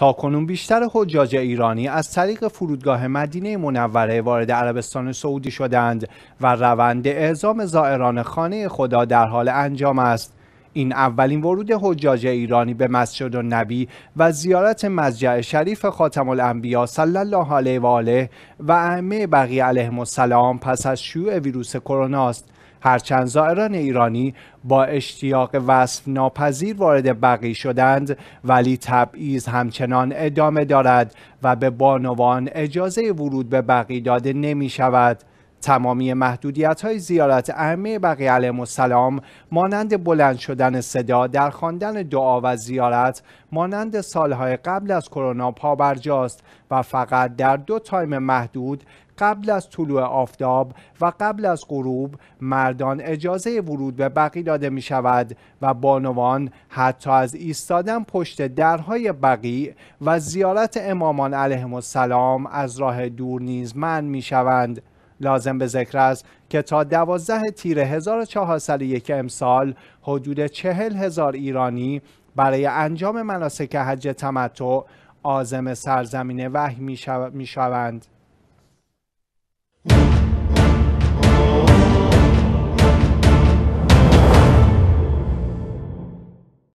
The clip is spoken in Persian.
تاکنون بیشتر حجاج ایرانی از طریق فرودگاه مدینه منوره وارد عربستان سعودی شدند و روند اعزام زائران خانه خدا در حال انجام است این اولین ورود حجاج ایرانی به مسجد نبی و زیارت مزجع شریف خاتم الانبیا صلی الله علیه و آله و ائمه بقیه علیهم السلام پس از شیوع ویروس کرونا است هرچند زائران ایرانی با اشتیاق وصف ناپذیر وارد بقی شدند ولی تبعیض همچنان ادامه دارد و به بانوان اجازه ورود به بقی داده نمی شود تمامی محدودیت های زیارت ائمه بقی علیهم السلام مانند بلند شدن صدا در خواندن دعا و زیارت مانند سالهای قبل از کرونا پابرجاست و فقط در دو تایم محدود قبل از طلوع آفتاب و قبل از غروب مردان اجازه ورود به بقی داده می شود و بانوان حتی از ایستادن پشت درهای بقی و زیارت امامان علیهم السلام از راه دور نیز من می شوند. لازم به ذکر است که تا 12 تیر 1401 امسال حدود 40 هزار ایرانی برای انجام مناسک حج تمتع آزم سرزمین وحی می شوند.